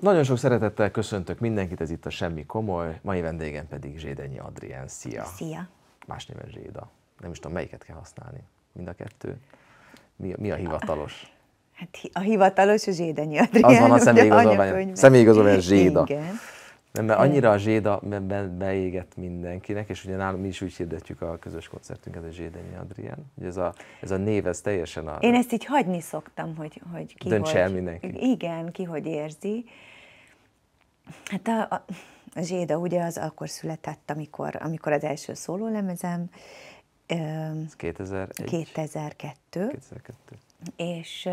Nagyon sok szeretettel köszöntök mindenkit, ez itt a Semmi Komoly, mai vendégem pedig Zsédenyi Adrián. Szia! Szia! Más néven Zséda. Nem is tudom, melyiket kell használni. Mind a kettő. Mi, mi a hivatalos? Hát a hivatalos a Zsédenyi Adrián. Az van a személyigazolvány. Személyigazolvány Zséda. Igen. Nem, mert annyira a zséda be, be, beégett mindenkinek, és ugye nálunk mi is úgy hirdetjük a közös koncertünket, a Zsédenyi Adrián. Ugye ez a, ez a név, ez teljesen a... Én ezt így hagyni szoktam, hogy, hogy ki Dönts hogy... el mindenki. Igen, ki hogy érzi. Hát a, a, a Zséda ugye az akkor született, amikor, amikor az első szólólemezem. lemezem. 2002. 2002. És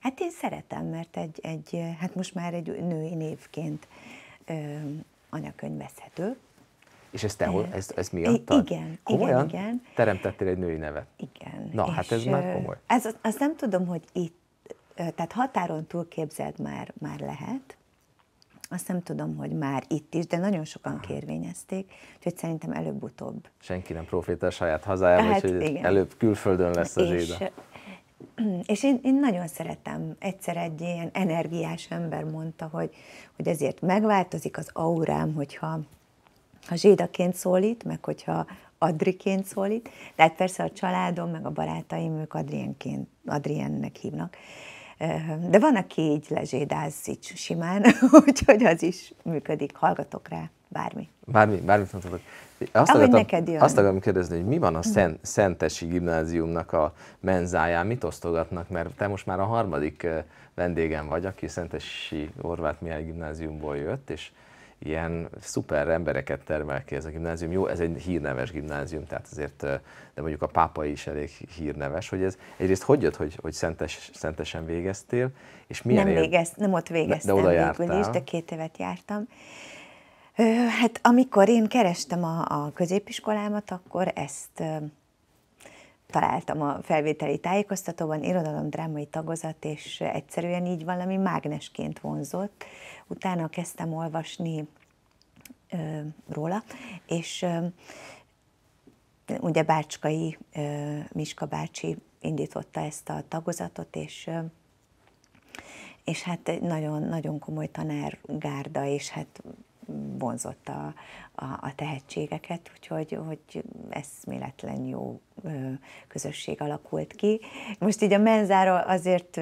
hát én szeretem, mert egy, egy hát most már egy női névként anyakönyvezhető. És ezt te hol, ezt, ezt miattad? Igen, Komolyan igen, igen. teremtettél egy női nevet? Igen. Na, és hát ez már komoly. Ez, azt nem tudom, hogy itt, tehát határon túl képzeld már, már lehet, azt nem tudom, hogy már itt is, de nagyon sokan kérvényezték, úgyhogy szerintem előbb-utóbb. Senki nem profétál saját hazájában, hát, úgyhogy igen. előbb külföldön lesz az éda. És én, én nagyon szeretem, egyszer egy ilyen energiás ember mondta, hogy, hogy ezért megváltozik az aurám, hogyha ha zsédaként szólít, meg hogyha Adriként szólít, de hát persze a családom, meg a barátaim, ők Adrienként, Adriennek hívnak. De van, aki így lezsédázzik simán, úgyhogy az is működik, hallgatok rá bármi. Bármi, bármi fontosak. Azt Ahogy akartam, neked jön. Azt akarom kérdezni, hogy mi van a Szent, Szentesi gimnáziumnak a menzáján, mit osztogatnak, mert te most már a harmadik vendégem vagy, aki Szentesi Orváth Mihály gimnáziumból jött, és ilyen szuper embereket termel ki ez a gimnázium. Jó, ez egy hírneves gimnázium, tehát azért, de mondjuk a pápa is elég hírneves, hogy ez egyrészt hogy jött, hogy, hogy szentes, szentesen végeztél, és milyen nem, végez, nem ott végeztem de, de oda végül is, de két évet jártam. Hát amikor én kerestem a, a középiskolámat, akkor ezt találtam a felvételi tájékoztatóban, irodalom, drámai tagozat, és egyszerűen így valami mágnesként vonzott. Utána kezdtem olvasni ö, róla, és ö, ugye Bácskai ö, Miska bácsi indította ezt a tagozatot, és ö, és hát nagyon, nagyon komoly tanárgárda, és hát vonzotta a, a, a tehetségeket, úgyhogy hogy eszméletlen jó közösség alakult ki. Most így a menzáról azért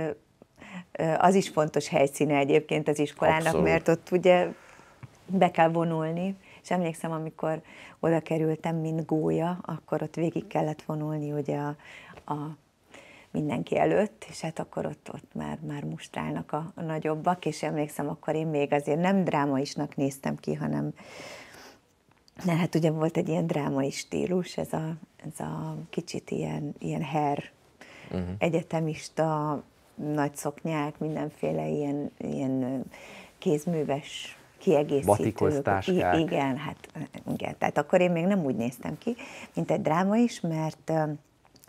az is fontos helyszíne egyébként az iskolának, Abszolút. mert ott ugye be kell vonulni, és emlékszem, amikor oda kerültem, mint gólya, akkor ott végig kellett vonulni ugye a, a mindenki előtt, és hát akkor ott, ott már, már mustrálnak a, a nagyobbak, és emlékszem, akkor én még azért nem drámaisnak néztem ki, hanem de hát ugye volt egy ilyen drámai stílus, ez a, ez a kicsit ilyen, ilyen her, uh-huh. Mhm. egyetemista, nagy szoknyák, mindenféle ilyen, ilyen kézműves kiegészítők. I- igen, hát igen, tehát akkor én még nem úgy néztem ki, mint egy dráma is, mert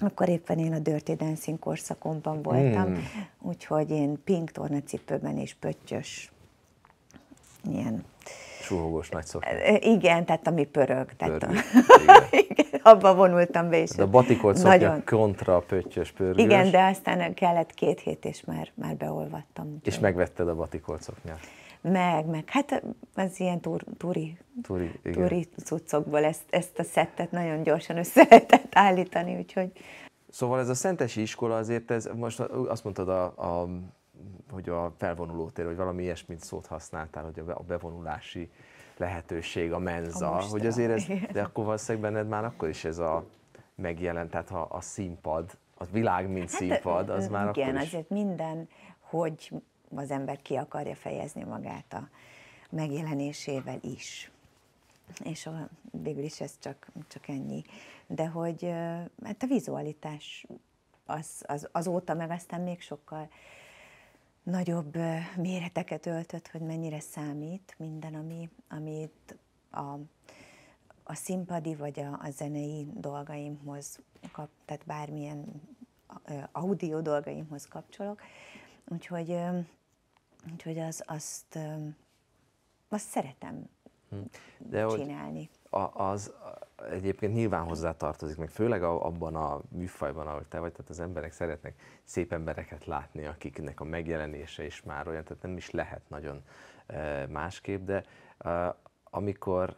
akkor éppen én a Dirty Dancing korszakomban voltam, mm. úgyhogy én pink tornacipőben és pöttyös, ilyen... Súhogós nagy szoknya. Igen, tehát ami pörög. Tehát pörgő. a... igen. igen, abba vonultam be is. De a batikolt Nagyon. kontra a pöttyös pörgős. Igen, de aztán kellett két hét, és már, már beolvattam. És megvetted a batikolt szoknyát meg, meg hát az ilyen tur, turi turi, turi cuccokból ezt, ezt a szettet nagyon gyorsan össze lehetett állítani, úgyhogy... Szóval ez a Szentesi iskola azért, ez most azt mondtad a, a hogy a tér, hogy valami ilyesmit szót használtál, hogy a bevonulási lehetőség, a menza, a hogy azért ez, de akkor valószínűleg benned már akkor is ez a megjelent, tehát ha a színpad, a világ mint hát, színpad, az már igen, akkor is... azért minden, hogy az ember ki akarja fejezni magát a megjelenésével is. És a, végül is ez csak, csak ennyi. De hogy hát a vizualitás az, az, azóta meg aztán még sokkal nagyobb méreteket öltött, hogy mennyire számít minden, ami, amit a, a színpadi vagy a, a zenei dolgaimhoz kap, tehát bármilyen audio dolgaimhoz kapcsolok. Úgyhogy Úgyhogy az, azt, azt szeretem hm. De csinálni. a az egyébként nyilván hozzá tartozik, meg főleg abban a műfajban, ahogy te vagy, tehát az emberek szeretnek szép embereket látni, akiknek a megjelenése is már olyan, tehát nem is lehet nagyon másképp, de amikor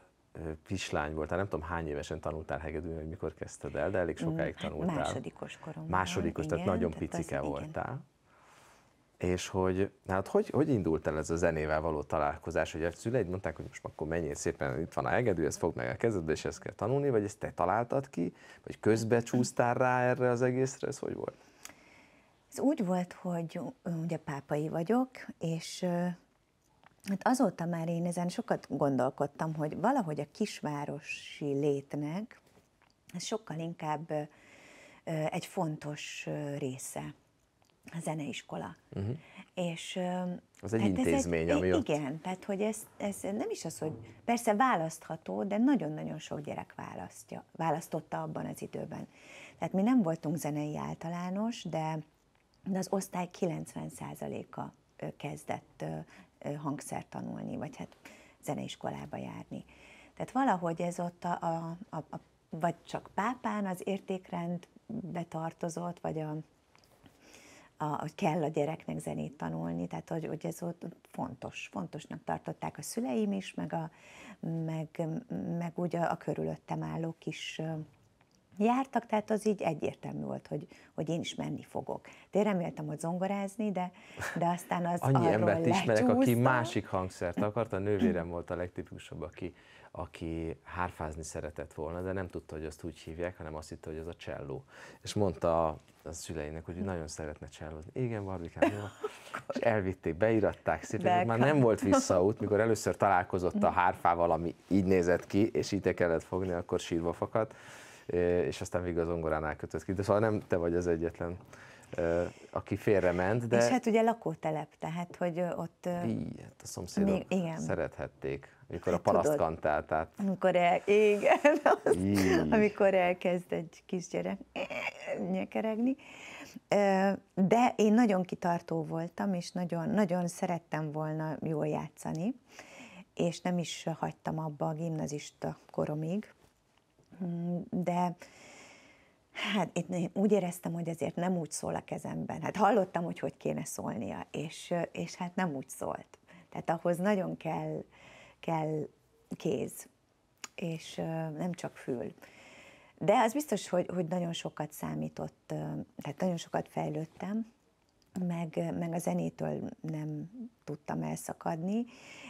kislány voltál, nem tudom hány évesen tanultál hegedűn, hogy mikor kezdted el, de elég mm, sokáig tanultál. Másodikos korom. Másodikos, igen, nagyon tehát picike az, voltál. Igen és hogy hát hogy, hogy indult el ez a zenével való találkozás, hogy a szüleid mondták, hogy most akkor menjél szépen, itt van a hegedű, ez fog meg a kezedbe, és ezt kell tanulni, vagy ezt te találtad ki, vagy közbe csúsztál rá erre az egészre, ez hogy volt? Ez úgy volt, hogy ugye pápai vagyok, és hát azóta már én ezen sokat gondolkodtam, hogy valahogy a kisvárosi létnek ez sokkal inkább egy fontos része a zeneiskola. Uh-huh. És, az egy hát intézmény, ez egy, ami ott... Igen, tehát hogy ez, ez nem is az, hogy persze választható, de nagyon-nagyon sok gyerek választja, választotta abban az időben. Tehát mi nem voltunk zenei általános, de, de az osztály 90%-a kezdett hangszer tanulni, vagy hát zeneiskolába járni. Tehát valahogy ez ott a, a, a, a vagy csak pápán az értékrend betartozott, vagy a a, hogy kell a gyereknek zenét tanulni, tehát hogy, hogy ez ott fontos, fontosnak tartották a szüleim is, meg, a, meg, meg úgy a, a körülöttem állók is jártak, tehát az így egyértelmű volt, hogy, hogy én is menni fogok. De én reméltem, hogy zongorázni, de, de aztán az Annyi embert ismerek, lecsúszta. aki másik hangszert akart, a nővérem volt a legtipikusabb, aki aki hárfázni szeretett volna, de nem tudta, hogy azt úgy hívják, hanem azt hitte, hogy az a cselló. És mondta a szüleinek, hogy nagyon szeretne csellózni. Igen, Barbikám, jó. És elvitték, beiratták szépen, már nem volt visszaút, mikor először találkozott a hárfával, ami így nézett ki, és így kellett fogni, akkor sírva fakadt, és aztán végül az ongoránál kötött ki. De szóval nem te vagy az egyetlen aki ment, De... És hát ugye lakótelep, tehát hogy ott... Így, hát a szomszédok még, igen. szerethették amikor a paraszt Tudod, kantáltát. Amikor el, igen, az, amikor elkezd egy kisgyerek nyekeregni. De én nagyon kitartó voltam, és nagyon, nagyon szerettem volna jól játszani, és nem is hagytam abba a gimnazista koromig. Mm, de Hát én úgy éreztem, hogy azért nem úgy szól a kezemben. Hát hallottam, hogy hogy kéne szólnia, és, és hát nem úgy szólt. Tehát ahhoz nagyon kell kell kéz, és nem csak fül. De az biztos, hogy, hogy nagyon sokat számított, tehát nagyon sokat fejlődtem, meg, meg a zenétől nem tudtam elszakadni,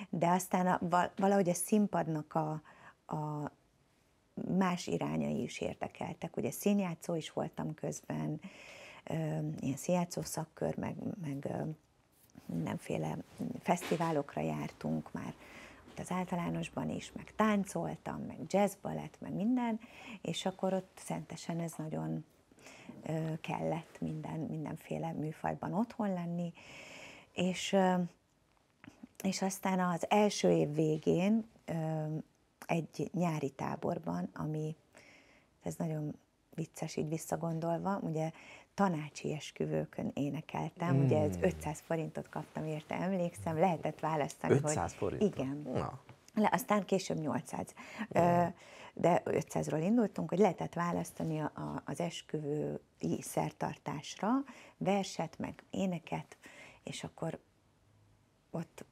de aztán a, valahogy a színpadnak a, a más irányai is érdekeltek. Ugye színjátszó is voltam közben, ilyen színjátszó szakkör, meg, meg mindenféle fesztiválokra jártunk már az általánosban is, meg táncoltam, meg jazz balett, meg minden, és akkor ott szentesen ez nagyon kellett minden, mindenféle műfajban otthon lenni, és, és aztán az első év végén egy nyári táborban, ami, ez nagyon vicces így visszagondolva, ugye tanácsi esküvőkön énekeltem, mm. ugye ez 500 hmm. forintot kaptam érte, emlékszem, lehetett választani, 500 hogy... 500 forint? Igen. Na. Le, aztán később 800. Mm. De 500-ról indultunk, hogy lehetett választani a, a, az esküvői szertartásra verset, meg éneket, és akkor ott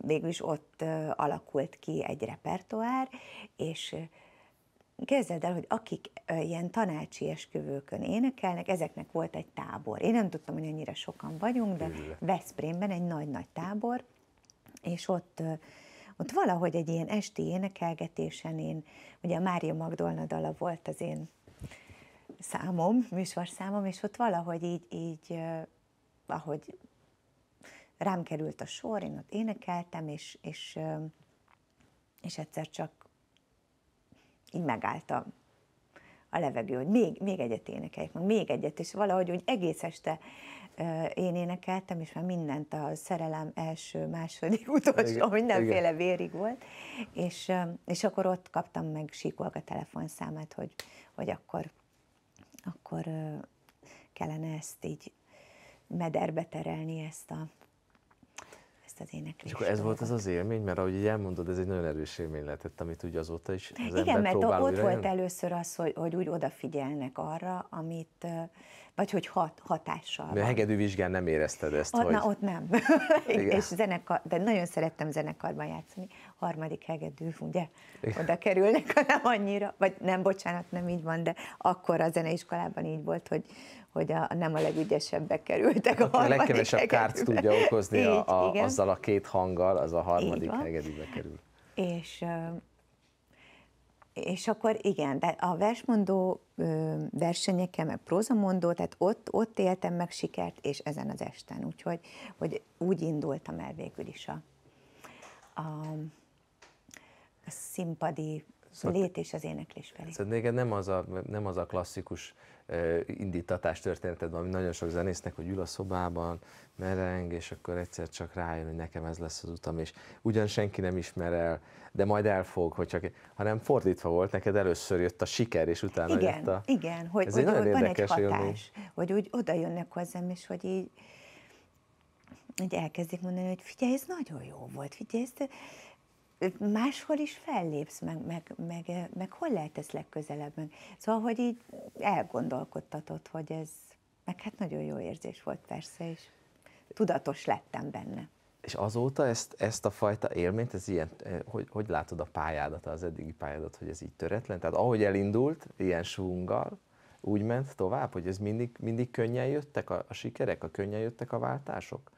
végülis ott alakult ki egy repertoár, és képzeld el, hogy akik ilyen tanácsi esküvőkön énekelnek, ezeknek volt egy tábor. Én nem tudtam, hogy annyira sokan vagyunk, de Veszprémben egy nagy-nagy tábor, és ott, ott valahogy egy ilyen esti énekelgetésen én, ugye a Mária Magdolna dala volt az én számom, műsorszámom, és ott valahogy így, így ahogy rám került a sor, én ott énekeltem, és, és, és egyszer csak így megálltam a levegő, hogy még, még egyet énekeljek, még egyet, és valahogy úgy egész este én énekeltem, és már mindent a szerelem első, második, utolsó, igen, mindenféle igen. vérig volt, és, és akkor ott kaptam meg síkolga telefonszámát, hogy, hogy akkor, akkor kellene ezt így mederbe terelni ezt a az éneklést. És akkor ez volt az az élmény, mert ahogy így elmondod, ez egy nagyon erős élmény lehetett, amit úgy azóta is az Igen, mert ott volt jön. először az, hogy, hogy úgy odafigyelnek arra, amit, vagy hogy hat, hatással De A Hegedű vizsgán nem érezted ezt? Ott, hogy... na, ott nem. Igen. És zenekar, de nagyon szerettem zenekarban játszani. Harmadik hegedű, ugye? Igen. Oda kerülnek, nem annyira, vagy nem, bocsánat, nem így van, de akkor a zeneiskolában így volt, hogy, hogy a, nem a legügyesebbek kerültek a, a harmadik A legkevesebb hegedűbe. kárt tudja okozni így, a, a, azzal a két hanggal, az a harmadik hegedűbe kerül. És és akkor igen, de a versmondó versenyeken, meg prózamondó, tehát ott, ott éltem meg sikert, és ezen az esten. Úgyhogy hogy úgy indultam el végül is a, a, a színpadi Szóval lét és az éneklés felé. Szóval igen, nem az a, nem az a klasszikus uh, indítatás történeted, ami nagyon sok zenésznek, hogy ül a szobában, mereng, és akkor egyszer csak rájön, hogy nekem ez lesz az utam, és ugyan senki nem ismer el, de majd elfog, hogy csak, hanem fordítva volt, neked először jött a siker, és utána igen, jött a... Igen, hogy, ez hogy, nagyon hogy van egy hatás, élmény. hogy úgy oda jönnek hozzám, és hogy így, így elkezdik mondani, hogy figyelj, ez nagyon jó volt, figyelj, ez, máshol is fellépsz, meg, meg, meg, meg hol lehet ez legközelebb. Meg. Szóval, hogy így elgondolkodtatott, hogy ez, meg hát nagyon jó érzés volt persze, és tudatos lettem benne. És azóta ezt, ezt a fajta élményt, ez ilyen, eh, hogy, hogy látod a pályádat, az eddigi pályádat, hogy ez így töretlen? Tehát ahogy elindult, ilyen súnggal, úgy ment tovább, hogy ez mindig, mindig könnyen jöttek a, a sikerek, a könnyen jöttek a váltások?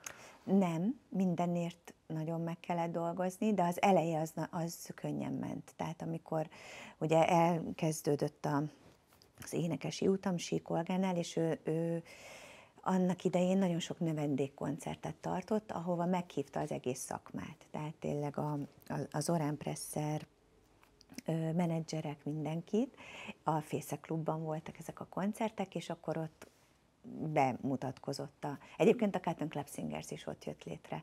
nem, mindenért nagyon meg kellett dolgozni, de az eleje az, az könnyen ment. Tehát amikor ugye elkezdődött a, az énekesi utam Síkolgánál, és ő, ő annak idején nagyon sok növendékkoncertet tartott, ahova meghívta az egész szakmát. Tehát tényleg a, a, az Orán Presser menedzserek, mindenkit. A fészeklubban voltak ezek a koncertek, és akkor ott bemutatkozott. A, egyébként a Cotton Club Singers is ott jött létre.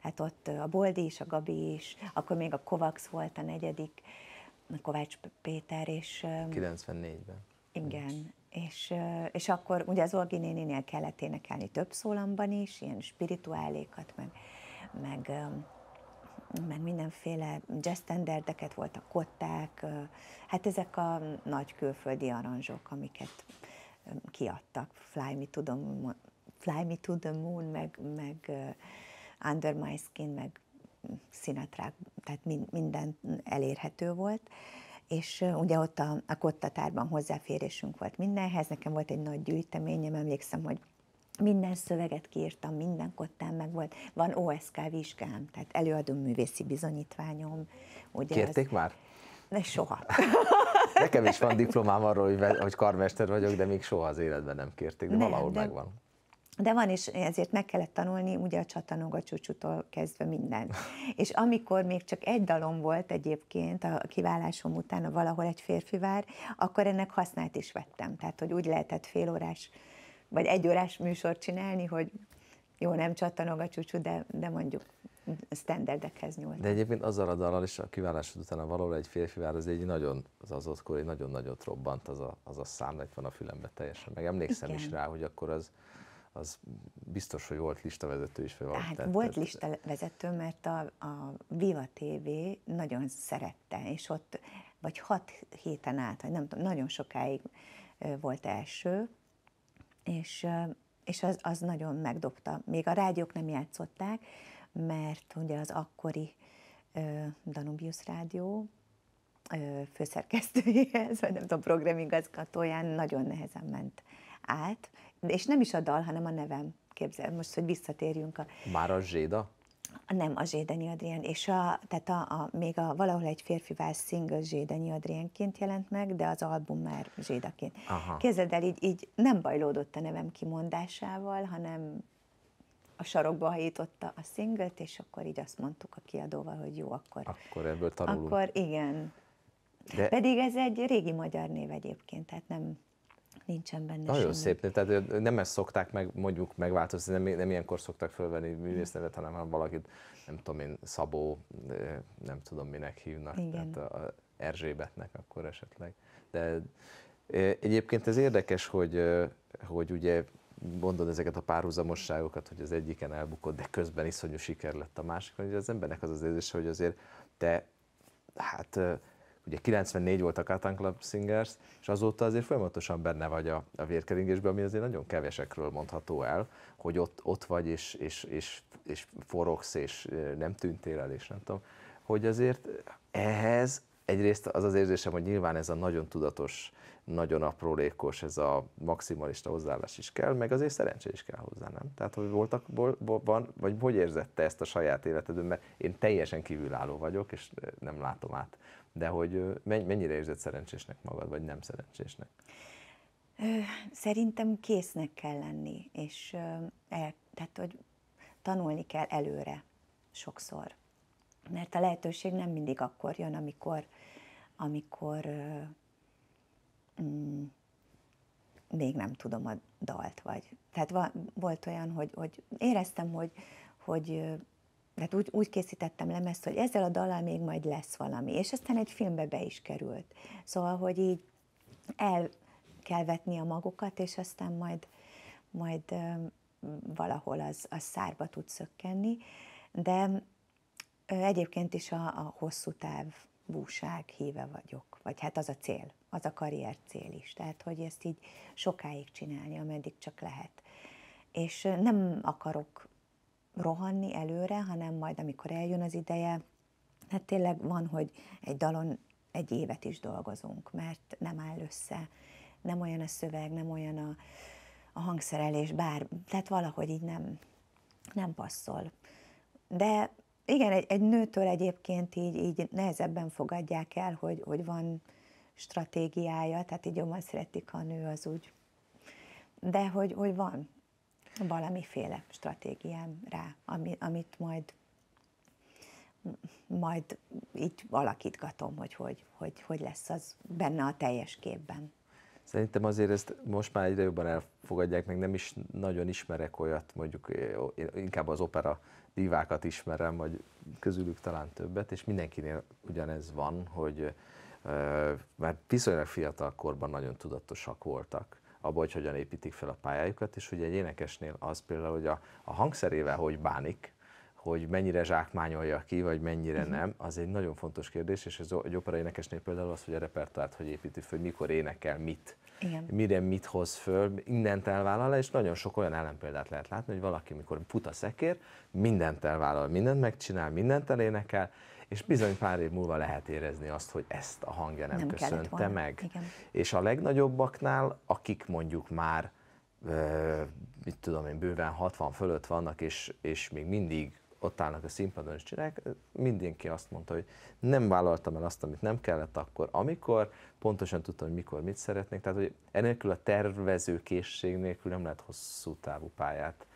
Hát ott a Boldi is, a Gabi is, akkor még a Kovacs volt a negyedik, a Kovács Péter, és... 94-ben. Igen, és, és akkor ugye az Olgi néninél kellett énekelni több szólamban is, ilyen spirituálékat, meg, meg, meg mindenféle jazz standardeket voltak, kották, hát ezek a nagy külföldi aranzsok, amiket kiadtak. Fly Me to the Moon, Fly Me to the moon meg, meg Under My Skin, meg mm, Sinatra, tehát minden elérhető volt és ugye ott a, a kottatárban hozzáférésünk volt mindenhez, nekem volt egy nagy gyűjteményem, emlékszem, hogy minden szöveget kiírtam, minden kottán meg volt. Van OSK vizsgám, tehát előadó művészi bizonyítványom. Ugye Kérték az... már? De soha. Nekem is van diplomám arról, hogy, hogy karmester vagyok, de még soha az életben nem kérték, de nem, valahol de... megvan. De van, és ezért meg kellett tanulni ugye a csatanog a csúcsútól kezdve mindent. És amikor még csak egy dalom volt egyébként a kiválásom után, a valahol egy férfi vár, akkor ennek hasznát is vettem. Tehát, hogy úgy lehetett félórás vagy egyórás műsort csinálni, hogy jó, nem csattanog a csúcsú, de, de mondjuk sztenderdekhez nyúlt. De egyébként az a darral is a kiválás után valóra egy vár, az egy nagyon, az az ottkor egy nagyon nagyot robbant az a, az a szám, van a fülembe teljesen. Meg emlékszem Igen. is rá, hogy akkor az, az biztos, hogy volt listavezető is. Vagy hát volt lista listavezető, mert a, a Viva TV nagyon szerette, és ott vagy hat héten át, vagy nem tudom, nagyon sokáig volt első, és, és az, az nagyon megdobta. Még a rádiók nem játszották, mert ugye az akkori Danubius Rádió főszerkesztőjéhez, vagy nem tudom, programigazgatóján nagyon nehezen ment át, és nem is a dal, hanem a nevem. Képzel, most, hogy visszatérjünk a... Már a Zséda? Nem, a Zsédeni Adrián, és a, tehát a, a, még a valahol egy férfi vált single Zsédeni Adriánként jelent meg, de az album már Zsédaként. Aha. Képzeld el, így, így nem bajlódott a nevem kimondásával, hanem a sarokba hajította a singlet, és akkor így azt mondtuk a kiadóval, hogy jó, akkor... Akkor ebből tanulunk. Akkor igen. De... Pedig ez egy régi magyar név egyébként, tehát nem, nincsen benne Nagyon semmi. szép, tehát nem ezt szokták meg, mondjuk megváltozni, nem, nem ilyenkor szoktak fölvenni művésznevet, hanem ha valakit, nem tudom én, Szabó, nem tudom minek hívnak, Igen. tehát a Erzsébetnek akkor esetleg. De egyébként ez érdekes, hogy, hogy ugye mondod ezeket a párhuzamosságokat, hogy az egyiken elbukott, de közben iszonyú siker lett a másikon, hogy az embernek az az érzése, hogy azért te, hát ugye 94 volt a Cotton Club Singers, és azóta azért folyamatosan benne vagy a, a vérkeringésben, ami azért nagyon kevesekről mondható el, hogy ott, ott vagy, és, és, és, és forogsz, és nem tűntél el, és nem tudom, hogy azért ehhez egyrészt az az érzésem, hogy nyilván ez a nagyon tudatos nagyon aprólékos, ez a maximalista hozzáállás is kell, meg azért szerencsé is kell hozzá, nem? Tehát, hogy voltak, bol, van, vagy hogy érzette ezt a saját életedben, mert én teljesen kívülálló vagyok, és eh, nem látom át. De hogy eh, mennyire érzed szerencsésnek magad, vagy nem szerencsésnek? Szerintem késznek kell lenni, és el, tehát, hogy tanulni kell előre sokszor. Mert a lehetőség nem mindig akkor jön, amikor, amikor mm, még nem tudom a dalt, vagy... Tehát va, volt olyan, hogy, hogy éreztem, hogy, hogy tehát úgy, úgy készítettem lemezt, hogy ezzel a dallal még majd lesz valami, és aztán egy filmbe be is került. Szóval, hogy így el kell vetni a magukat, és aztán majd, majd valahol az, az szárba tud szökkenni, de egyébként is a, a hosszú táv búság híve vagyok, vagy hát az a cél az a karrier cél is. Tehát, hogy ezt így sokáig csinálni, ameddig csak lehet. És nem akarok rohanni előre, hanem majd, amikor eljön az ideje, hát tényleg van, hogy egy dalon egy évet is dolgozunk, mert nem áll össze, nem olyan a szöveg, nem olyan a, a hangszerelés, bár, tehát valahogy így nem, nem passzol. De igen, egy, egy nőtől egyébként így, így nehezebben fogadják el, hogy, hogy van stratégiája, tehát így jobban szeretik, a nő az úgy. De hogy, hogy van valamiféle stratégiám rá, ami, amit majd majd így alakítgatom, hogy hogy, hogy hogy lesz az benne a teljes képben. Szerintem azért ezt most már egyre jobban elfogadják, meg nem is nagyon ismerek olyat, mondjuk én inkább az opera divákat ismerem, vagy közülük talán többet, és mindenkinél ugyanez van, hogy mert viszonylag fiatal korban nagyon tudatosak voltak abban, hogy hogyan építik fel a pályájukat, és ugye egy énekesnél az például, hogy a, a hangszerével hogy bánik, hogy mennyire zsákmányolja ki, vagy mennyire mhm. nem, az egy nagyon fontos kérdés, és ez egy opera énekesnél például az, hogy a repertoárt hogy építi föl, mikor énekel, mit, Igen. mire mit hoz föl, mindent elvállal, és nagyon sok olyan ellenpéldát lehet látni, hogy valaki, mikor fut a szekér, mindent elvállal, mindent megcsinál, mindent elénekel, és bizony pár év múlva lehet érezni azt, hogy ezt a hangja nem, nem köszönte meg. Igen. És a legnagyobbaknál, akik mondjuk már, ö, mit tudom én, bőven 60 fölött vannak, és, és még mindig ott állnak a színpadon és csinálják, mindenki azt mondta, hogy nem vállaltam el azt, amit nem kellett akkor, amikor, pontosan tudtam, hogy mikor mit szeretnék, tehát hogy enélkül a tervező készség nélkül nem lehet hosszú távú pályát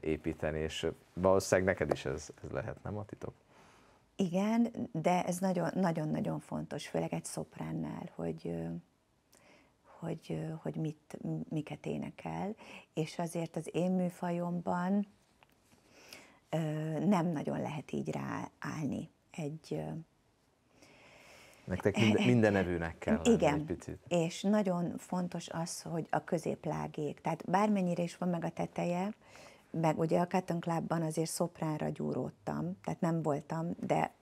építeni, és valószínűleg neked is ez, ez lehet, nem a titok? Igen, de ez nagyon-nagyon fontos, főleg egy szopránnál, hogy, hogy, hogy mit, miket énekel, és azért az én műfajomban nem nagyon lehet így ráállni egy, Nektek minden, minden evőnek kell Igen, egy picit. és nagyon fontos az, hogy a középlágék, tehát bármennyire is van meg a teteje, meg ugye a Cotton Clubban azért szopránra gyúródtam, tehát nem voltam, de,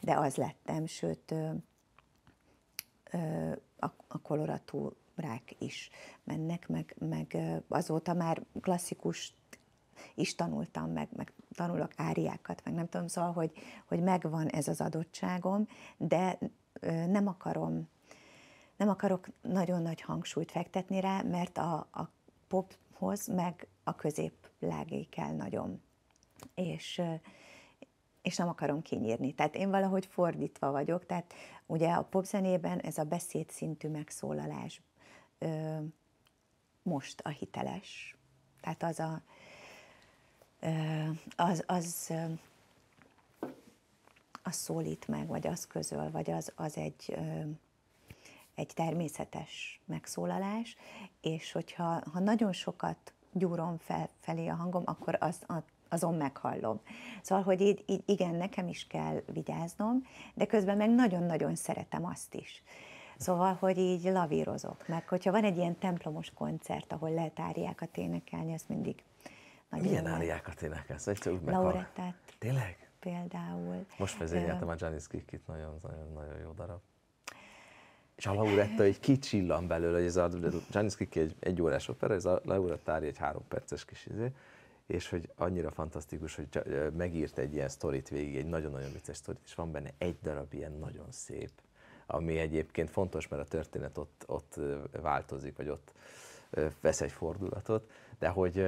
de az lettem, sőt ö, ö, a, a koloratúrák is mennek, meg, meg azóta már klasszikus is tanultam, meg, meg tanulok áriákat, meg nem tudom, szóval, hogy, hogy megvan ez az adottságom, de ö, nem akarom nem akarok nagyon nagy hangsúlyt fektetni rá, mert a, a pophoz, meg a közép lágé kell nagyon. És, és nem akarom kinyírni. Tehát én valahogy fordítva vagyok, tehát ugye a popzenében ez a beszéd szintű megszólalás ö, most a hiteles. Tehát az a ö, az, az, az szólít meg, vagy az közöl, vagy az, az egy ö, egy természetes megszólalás, és hogyha ha nagyon sokat gyúrom fel, felé a hangom, akkor az azon meghallom. Szóval, hogy így, így igen, nekem is kell vigyáznom, de közben meg nagyon-nagyon szeretem azt is. Szóval, hogy így lavírozok. Mert hogyha van egy ilyen templomos koncert, ahol lehet áriákat énekelni, az mindig nagyon Milyen áriákat énekelsz? Hogy csak Laurettát. Tényleg? Például. Most vezényeltem a Janis Kikit, nagyon-nagyon jó darab és a Lauretta egy kicsillan belőle, hogy ez a Janis egy egy órás opera, ez a Lauretta egy három perces kis izé, és hogy annyira fantasztikus, hogy megírt egy ilyen sztorit végig, egy nagyon-nagyon vicces sztorit, és van benne egy darab ilyen nagyon szép, ami egyébként fontos, mert a történet ott, ott változik, vagy ott vesz egy fordulatot, de hogy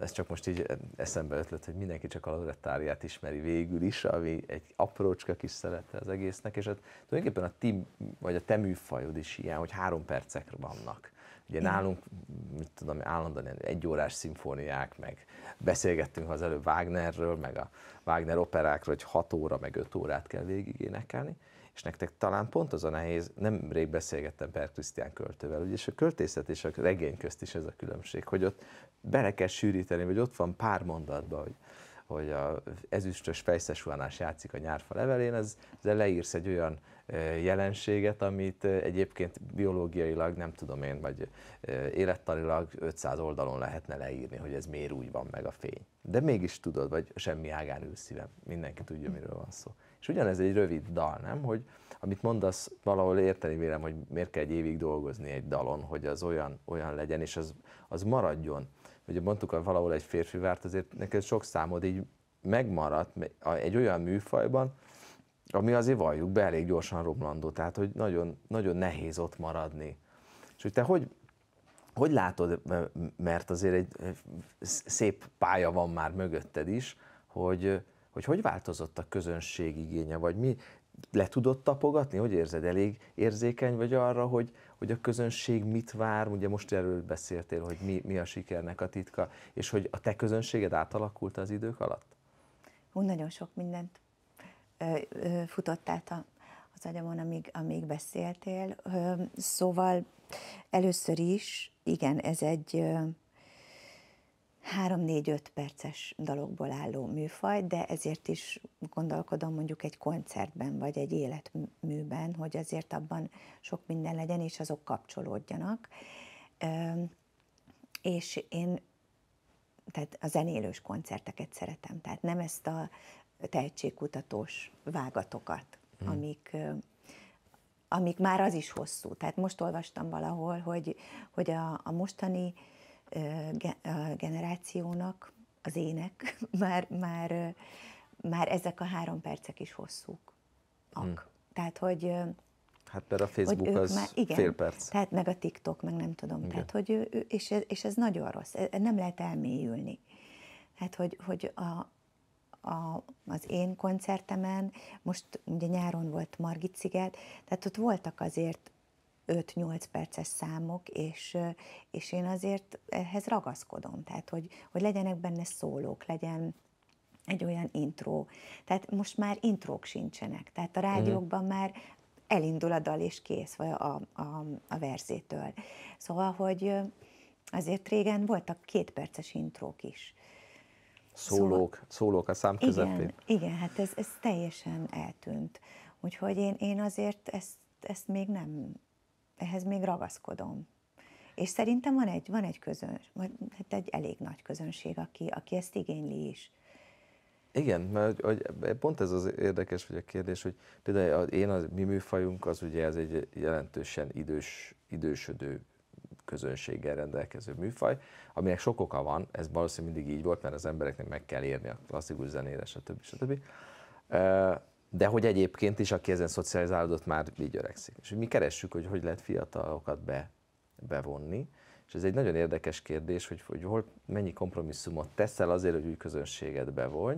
ez csak most így eszembe ötlött, hogy mindenki csak a laurettáriát ismeri végül is, ami egy aprócska kis szerete az egésznek, és hát tulajdonképpen a ti, vagy a te műfajod is ilyen, hogy három percek vannak. Ugye Igen. nálunk, mit tudom, állandóan egyórás szimfóniák, meg beszélgettünk az előbb Wagnerről, meg a Wagner operákról, hogy hat óra, meg öt órát kell végig énekelni. És nektek talán pont az a nehéz, nemrég beszélgettem Per Krisztián költővel, és a költészet és a regény közt is ez a különbség, hogy ott bele kell sűríteni, vagy ott van pár mondatban, hogy hogy a ezüstös fejszesuhanás játszik a nyárfa levelén, ez, ez leírsz egy olyan jelenséget, amit egyébként biológiailag, nem tudom én, vagy élettanilag 500 oldalon lehetne leírni, hogy ez miért úgy van meg a fény. De mégis tudod, vagy semmi ágán ül szívem, mindenki tudja, miről van szó. És ugyanez egy rövid dal, nem? Hogy amit mondasz, valahol érteni vélem, hogy miért kell egy évig dolgozni egy dalon, hogy az olyan, olyan legyen, és az, az maradjon. Ugye mondtuk, hogy valahol egy férfi várt, azért neked sok számod így megmaradt egy olyan műfajban, ami azért valljuk be elég gyorsan romlandó, tehát hogy nagyon, nagyon nehéz ott maradni. És hogy te hogy, hogy látod, mert azért egy szép pálya van már mögötted is, hogy, hogy hogy változott a közönség igénye, vagy mi le tudott tapogatni, hogy érzed, elég érzékeny vagy arra, hogy, hogy a közönség mit vár, ugye most erről beszéltél, hogy mi, mi a sikernek a titka, és hogy a te közönséged átalakult az idők alatt? Hú, nagyon sok mindent ö, ö, futott át a, az agyamon, amíg, amíg beszéltél. Ö, szóval először is, igen, ez egy... Ö, 3-4-5 perces dalokból álló műfaj, de ezért is gondolkodom mondjuk egy koncertben, vagy egy életműben, hogy azért abban sok minden legyen, és azok kapcsolódjanak. És én tehát a zenélős koncerteket szeretem, tehát nem ezt a tehetségkutatós vágatokat, hmm. amik amik már az is hosszú. Tehát most olvastam valahol, hogy, hogy a, a mostani uh, generációnak, az ének, már, már, már ezek a három percek is hosszúk. Hmm. Tehát, hogy Hát mert a Facebook az már, igen, fél perc. Tehát meg a TikTok, meg nem tudom. Igen. Tehát, hogy ő, és, ez, és ez nagyon rossz, e, nem lehet elmélyülni. Hát, hogy, hogy a, a, az én koncertemen, most ugye nyáron volt Margit sziget, tehát ott voltak azért 5-8 perces számok, és, és én azért ehhez ragaszkodom, tehát hogy, hogy legyenek benne szólók, legyen egy olyan intro. Tehát most már intrók sincsenek, tehát a rádiókban mm. már elindul a dal és kész, vagy a, a, a verzétől. Szóval, hogy azért régen voltak perces intrók is. Szólók, szóval, szólók a szám közepén. Igen, igen hát ez, ez teljesen eltűnt. Úgyhogy én, én azért ezt, ezt még nem ehhez még ragaszkodom. És szerintem van egy, van egy közönség, vagy hát egy elég nagy közönség, aki, aki ezt igényli is. Igen, mert hogy, hogy pont ez az érdekes, hogy a kérdés, hogy például én, a mi műfajunk az ugye ez egy jelentősen idős, idősödő közönséggel rendelkező műfaj, aminek sok oka van, ez valószínűleg mindig így volt, mert az embereknek meg kell érni a klasszikus zenére, stb. stb. stb de hogy egyébként is, aki ezen szocializálódott, már így öregszik. És mi keressük, hogy hogy lehet fiatalokat be, bevonni, és ez egy nagyon érdekes kérdés, hogy, hogy hol, mennyi kompromisszumot teszel azért, hogy új közönséget bevonj,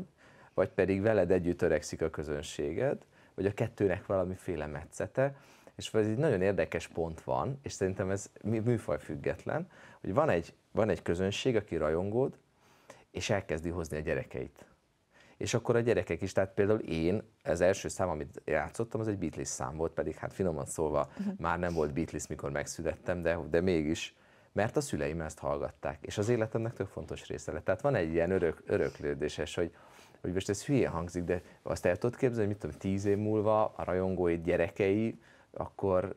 vagy pedig veled együtt öregszik a közönséged, vagy a kettőnek valamiféle metszete, és ez egy nagyon érdekes pont van, és szerintem ez műfaj független, hogy van egy, van egy közönség, aki rajongód, és elkezdi hozni a gyerekeit és akkor a gyerekek is, tehát például én, az első szám, amit játszottam, az egy Beatles szám volt, pedig hát finoman szólva uh-huh. már nem volt Beatles, mikor megszülettem, de, de mégis, mert a szüleim ezt hallgatták, és az életemnek több fontos része lett. Tehát van egy ilyen örök, öröklődéses, hogy hogy most ez hülye hangzik, de azt el tudod képzelni, hogy mit tudom, tíz év múlva a rajongói gyerekei, akkor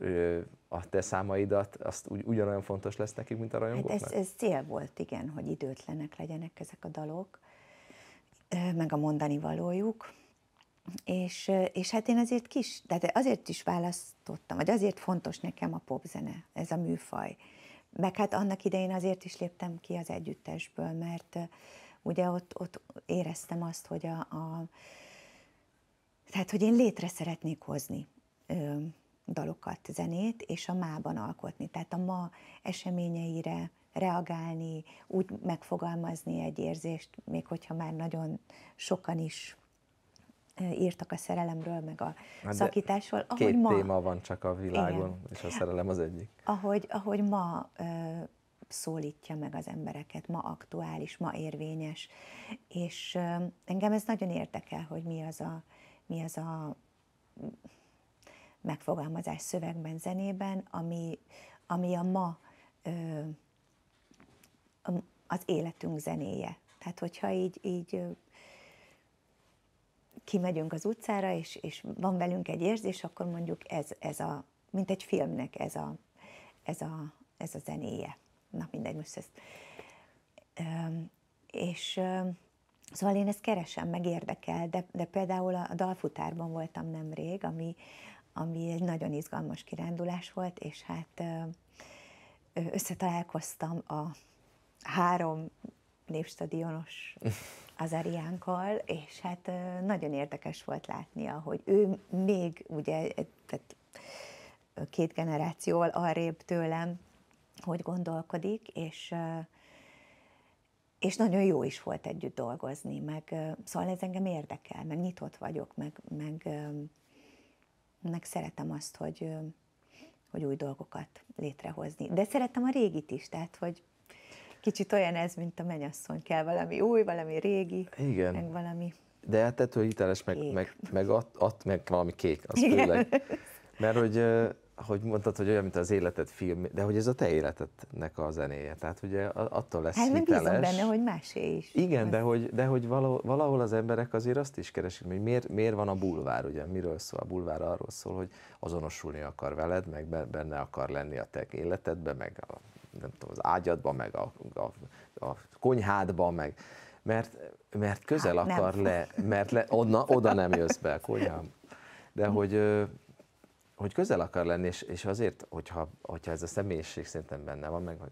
a te számaidat, azt ugy, ugyanolyan fontos lesz nekik, mint a hát rajongóknak? Hát ez, ez cél volt, igen, hogy időtlenek legyenek ezek a dalok, meg a mondani valójuk, és, és hát én azért kis, de azért is választottam, vagy azért fontos nekem a popzene, ez a műfaj. Meg hát annak idején azért is léptem ki az együttesből, mert ugye ott, ott éreztem azt, hogy a, a tehát, hogy én létre szeretnék hozni ö, dalokat, zenét, és a mában alkotni. Tehát a ma eseményeire, reagálni, úgy megfogalmazni egy érzést, még hogyha már nagyon sokan is írtak a szerelemről, meg a hát szakításról. Ahogy két ma, téma van csak a világon, igen, és a szerelem az egyik. Ahogy, ahogy ma ö, szólítja meg az embereket, ma aktuális, ma érvényes, és ö, engem ez nagyon érdekel, hogy mi az a, mi az a megfogalmazás szövegben, zenében, ami, ami a ma ö, az életünk zenéje. Tehát, hogyha így, így kimegyünk az utcára, és, és van velünk egy érzés, akkor mondjuk ez, ez a, mint egy filmnek ez a, ez a, ez a zenéje. Na mindegy, most ezt. és szóval én ezt keresem, meg érdekel, de, de például a dalfutárban voltam nemrég, ami, ami egy nagyon izgalmas kirándulás volt, és hát összetalálkoztam a három népstadionos az Ariánkkal, és hát nagyon érdekes volt látnia, hogy ő még ugye tehát két generációval arrébb tőlem, hogy gondolkodik, és, és nagyon jó is volt együtt dolgozni, meg szóval ez engem érdekel, meg nyitott vagyok, meg, meg, meg szeretem azt, hogy, hogy új dolgokat létrehozni. De szeretem a régit is, tehát hogy Kicsit olyan ez, mint a menyasszony, kell valami új, valami régi, Igen. meg valami De hát ettől hiteles, meg, meg, meg, ott at, meg valami kék, az főleg. Mert hogy, hogy mondtad, hogy olyan, mint az életed film, de hogy ez a te életednek a zenéje, tehát ugye attól lesz hát, hiteles. Hát benne, hogy másé is. Igen, de hogy, de hogy valahol, valahol az emberek azért azt is keresik, hogy miért, miért van a bulvár, ugye, miről szól? A bulvár arról szól, hogy azonosulni akar veled, meg benne akar lenni a te életedbe, meg a nem tudom, az ágyadba, meg a, a, a konyhádba, meg, mert, mert közel hát, akar nem. le, mert le, onna, oda nem jössz be, konyhám. De hogy, hogy közel akar lenni, és, és azért, hogyha, hogyha ez a személyiség szerintem benne van, meg hogy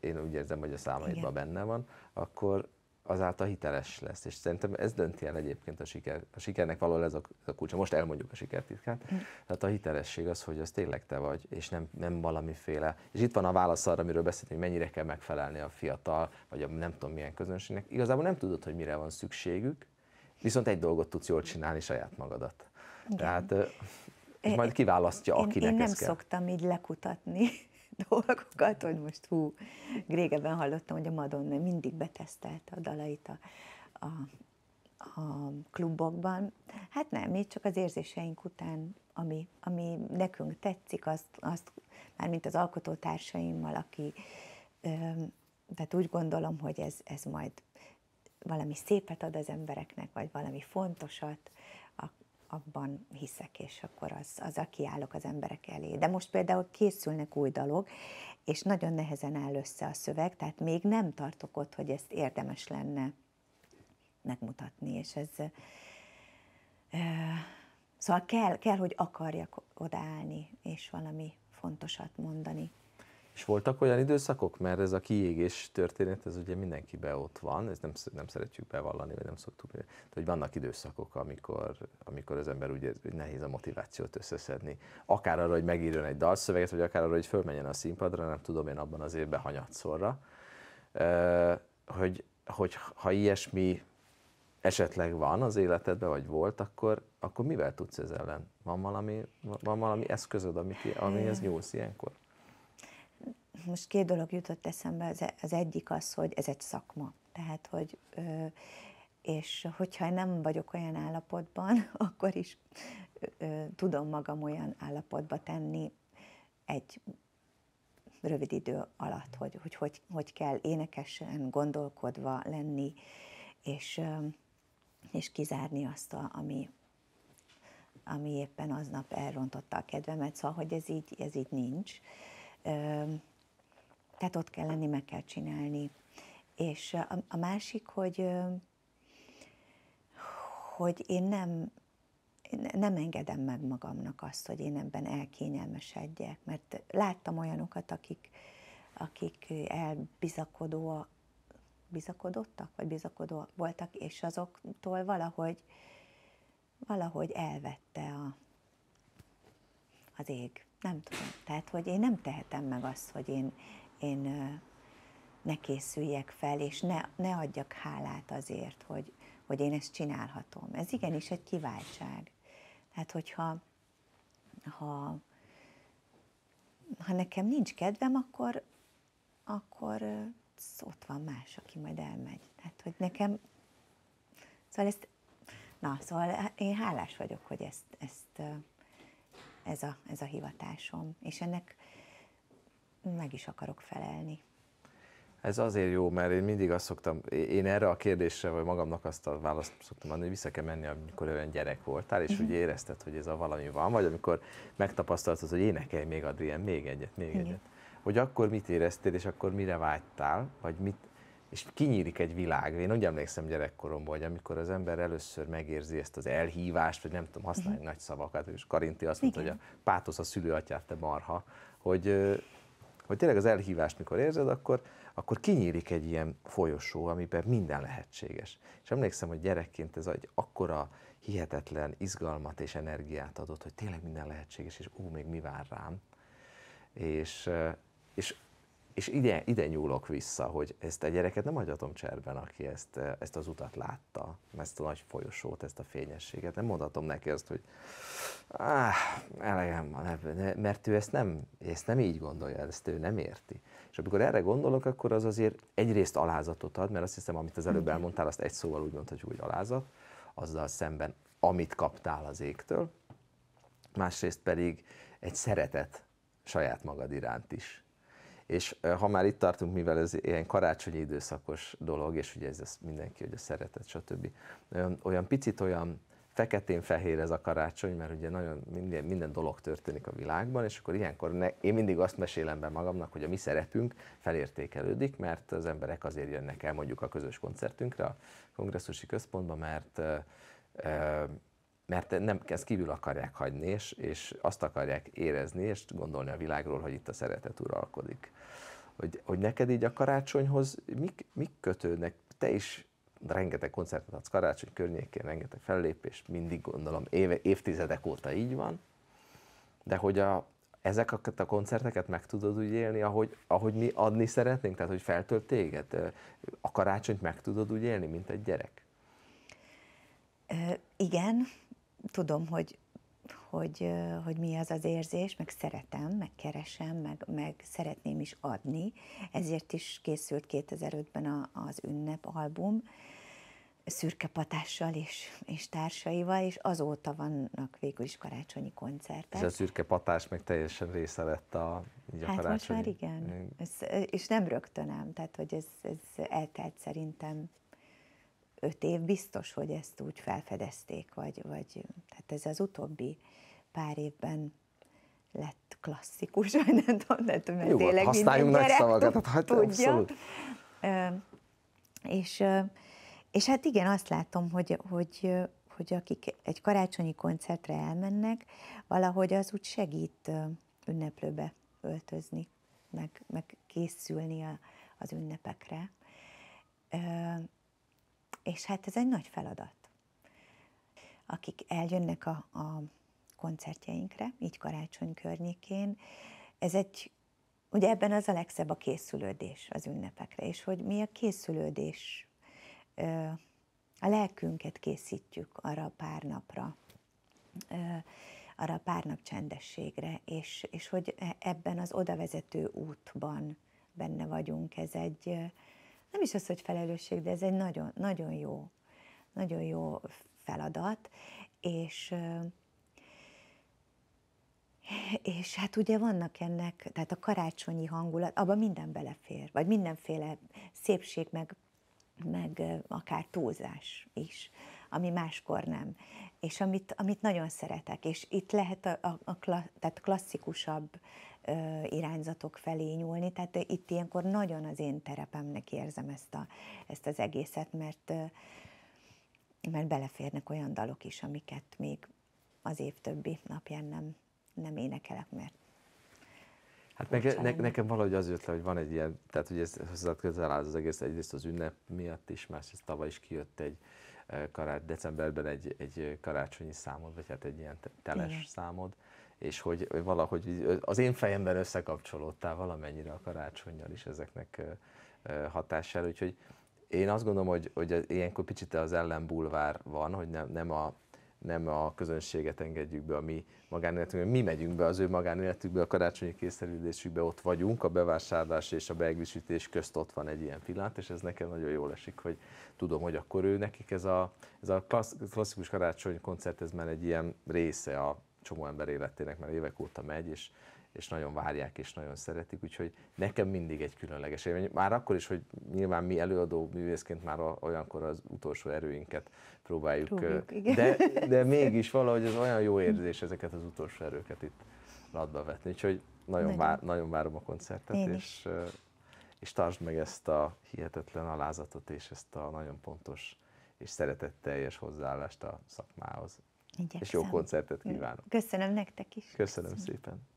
én úgy érzem, hogy a számaidban benne van, akkor, azáltal hiteles lesz. És szerintem ez dönti el egyébként a, siker, a sikernek való ez a, ez a kulcsa. Most elmondjuk a sikertitkát. Mm. Tehát a hitelesség az, hogy az tényleg te vagy, és nem, nem valamiféle. És itt van a válasz arra, amiről beszéltünk, hogy mennyire kell megfelelni a fiatal, vagy a nem tudom milyen közönségnek. Igazából nem tudod, hogy mire van szükségük, viszont egy dolgot tudsz jól csinálni, saját magadat. Igen. Tehát és majd kiválasztja, én, akinek én nem ez kell. szoktam így lekutatni dolgokat, hogy most hú, régebben hallottam, hogy a Madonna mindig betesztelte a dalait a, a, a klubokban. Hát nem, mi csak az érzéseink után, ami, ami nekünk tetszik, azt, azt már mint az alkotótársaimmal, aki, ö, tehát úgy gondolom, hogy ez, ez majd valami szépet ad az embereknek, vagy valami fontosat, abban hiszek, és akkor az, az a kiállok az emberek elé. De most például készülnek új dalok, és nagyon nehezen áll össze a szöveg, tehát még nem tartok ott, hogy ezt érdemes lenne megmutatni, és ez... E, szóval kell, kell, hogy akarjak odaállni, és valami fontosat mondani. És voltak olyan időszakok, mert ez a kiégés történet, ez ugye mindenkibe ott van, ezt nem, nem szeretjük bevallani, vagy nem szoktuk, de hogy vannak időszakok, amikor, amikor az ember úgy, nehéz a motivációt összeszedni. Akár arra, hogy megírjon egy dalszöveget, vagy akár arra, hogy fölmenjen a színpadra, nem tudom én abban az évben hanyatszorra. Hogy, hogy ha ilyesmi esetleg van az életedben, vagy volt, akkor, akkor mivel tudsz ez ellen? Van valami, van valami eszközöd, amit, amihez nyúlsz ilyenkor? most két dolog jutott eszembe, e, az, egyik az, hogy ez egy szakma. Tehát, hogy és hogyha nem vagyok olyan állapotban, akkor is tudom magam olyan állapotba tenni egy rövid idő alatt, hogy hogy, hogy, hogy kell énekesen gondolkodva lenni, és, és kizárni azt, a, ami, ami éppen aznap elrontotta a kedvemet, szóval, hogy ez így, ez így nincs tehát ott kell lenni, meg kell csinálni. És a, a másik, hogy, hogy én nem, nem engedem meg magamnak azt, hogy én ebben elkényelmesedjek, mert láttam olyanokat, akik, akik elbizakodóak, bizakodottak, vagy bizakodóak voltak, és azoktól valahogy, valahogy elvette a, az ég. Nem tudom. Tehát, hogy én nem tehetem meg azt, hogy én én ne készüljek fel, és ne, ne adjak hálát azért, hogy, hogy én ezt csinálhatom. Ez igenis egy kiváltság. Hát, hogyha ha, ha nekem nincs kedvem, akkor, akkor ott van más, aki majd elmegy. Hát, hogy nekem... Szóval ezt... Na, szóval én hálás vagyok, hogy ezt, ezt ez, a, ez a hivatásom. És ennek meg is akarok felelni. Ez azért jó, mert én mindig azt szoktam, én erre a kérdésre, vagy magamnak azt a választ szoktam adni, hogy vissza kell menni, amikor olyan gyerek voltál, és mhm. úgy érezted, hogy ez a valami van, vagy amikor megtapasztaltad, hogy énekelj még, Adrien, még egyet, még Igen. egyet. Hogy akkor mit éreztél, és akkor mire vágytál, vagy mit, és kinyílik egy világ. Én úgy emlékszem gyerekkoromban, hogy amikor az ember először megérzi ezt az elhívást, vagy nem tudom, használni Igen. Mhm. nagy szavakat, és Karinti azt mondta, Igen. hogy a pátosz a szülőatyát, te marha, hogy, hogy tényleg az elhívást, mikor érzed, akkor, akkor kinyílik egy ilyen folyosó, amiben minden lehetséges. És emlékszem, hogy gyerekként ez egy akkora hihetetlen izgalmat és energiát adott, hogy tényleg minden lehetséges, és ú, még mi vár rám. És, és és ide, ide nyúlok vissza, hogy ezt a gyereket nem adhatom cserben, aki ezt, ezt az utat látta, ezt a nagy folyosót, ezt a fényességet. Nem mondhatom neki azt, hogy áh, elegem van ebből, mert ő ezt nem, ezt nem így gondolja, ezt ő nem érti. És amikor erre gondolok, akkor az azért egyrészt alázatot ad, mert azt hiszem, amit az előbb elmondtál, azt egy szóval úgy mondhatjuk, hogy alázat, azzal szemben, amit kaptál az égtől, másrészt pedig egy szeretet saját magad iránt is és ha már itt tartunk, mivel ez ilyen karácsonyi időszakos dolog, és ugye ez, ez mindenki, hogy a szeretet, stb. Olyan, olyan picit olyan feketén-fehér ez a karácsony, mert ugye nagyon minden, minden dolog történik a világban, és akkor ilyenkor ne, én mindig azt mesélem be magamnak, hogy a mi szerepünk felértékelődik, mert az emberek azért jönnek el mondjuk a közös koncertünkre a kongresszusi központba, mert uh, uh, mert nem ezt kívül akarják hagyni, és, és azt akarják érezni, és gondolni a világról, hogy itt a szeretet uralkodik. Hogy, hogy neked így a karácsonyhoz mik, mik kötődnek? Te is rengeteg koncertet adsz karácsony környékén, rengeteg fellépés, mindig gondolom éve, évtizedek óta így van, de hogy a, a, a koncerteket meg tudod úgy élni, ahogy, ahogy mi adni szeretnénk, tehát hogy feltölt téged? A karácsonyt meg tudod úgy élni, mint egy gyerek? Ö, igen, tudom, hogy, hogy, hogy mi az az érzés, meg szeretem, meg keresem, meg, meg szeretném is adni. Ezért is készült 2005-ben a, az Ünnep album, Szürke Patással és, és társaival, és azóta vannak végül is karácsonyi koncertek. És a Szürke Patás meg teljesen része lett a, így a hát karácsonyi... most már igen, ez, mm. és nem rögtön ám, tehát hogy ez, ez eltelt szerintem öt év biztos, hogy ezt úgy felfedezték, vagy, vagy tehát ez az utóbbi pár évben lett klasszikus, vagy nem tudom, nem tudom, Jó, hát tényleg használjunk nagy szavakat, hát, hát tudja. és, és hát igen, azt látom, hogy, hogy, hogy akik egy karácsonyi koncertre elmennek, valahogy az úgy segít ünneplőbe öltözni, meg, meg készülni a, az ünnepekre. És hát ez egy nagy feladat. Akik eljönnek a, a koncertjeinkre, így karácsony környékén, ez egy, ugye ebben az a legszebb a készülődés az ünnepekre, és hogy mi a készülődés, a lelkünket készítjük arra a pár napra, arra a pár nap csendességre, és, és hogy e, ebben az odavezető útban benne vagyunk, ez egy, nem is az, hogy felelősség, de ez egy nagyon, nagyon jó, nagyon jó feladat, és és hát ugye vannak ennek, tehát a karácsonyi hangulat, abban minden belefér, vagy mindenféle szépség, meg, meg akár túlzás is, ami máskor nem, és amit, amit nagyon szeretek. És itt lehet a, a, a tehát klasszikusabb irányzatok felé nyúlni. Tehát itt ilyenkor nagyon az én terepemnek érzem ezt, a, ezt az egészet, mert, mert beleférnek olyan dalok is, amiket még az év többi napján nem, nem énekelek, mert Hát meg ne, nekem valahogy az jött le, hogy van egy ilyen, tehát hogy ez közel áll az egész, egyrészt az ünnep miatt is, másrészt tavaly is kijött egy karács, decemberben egy, egy karácsonyi számod, vagy hát egy ilyen teles Igen. számod, és hogy valahogy az én fejemben összekapcsolódtál valamennyire a karácsonyjal is ezeknek hatására, úgyhogy én azt gondolom, hogy, hogy ilyenkor picit az ellenbulvár van, hogy nem, nem, a, nem a közönséget engedjük be a mi magánéletünkbe, mi megyünk be az ő magánéletükbe, a karácsonyi készülődésükbe ott vagyunk, a bevásárlás és a beegvisítés közt ott van egy ilyen pillanat, és ez nekem nagyon jól esik, hogy tudom, hogy akkor ő nekik ez a, ez a klassz, klasszikus karácsony koncert, ez már egy ilyen része a csomó ember életének, mert évek óta megy, és, és nagyon várják, és nagyon szeretik, úgyhogy nekem mindig egy különleges élmény. Már akkor is, hogy nyilván mi előadó művészként már olyankor az utolsó erőinket próbáljuk, Próbjuk de, de mégis valahogy ez olyan jó érzés ezeket az utolsó erőket itt latba vetni, úgyhogy nagyon, nagyon. Vár, nagyon várom a koncertet, Én és, is. és tartsd meg ezt a hihetetlen alázatot, és ezt a nagyon pontos és szeretetteljes hozzáállást a szakmához. Igyekszem. És jó koncertet kívánok. Köszönöm nektek is. Köszönöm, Köszönöm. szépen.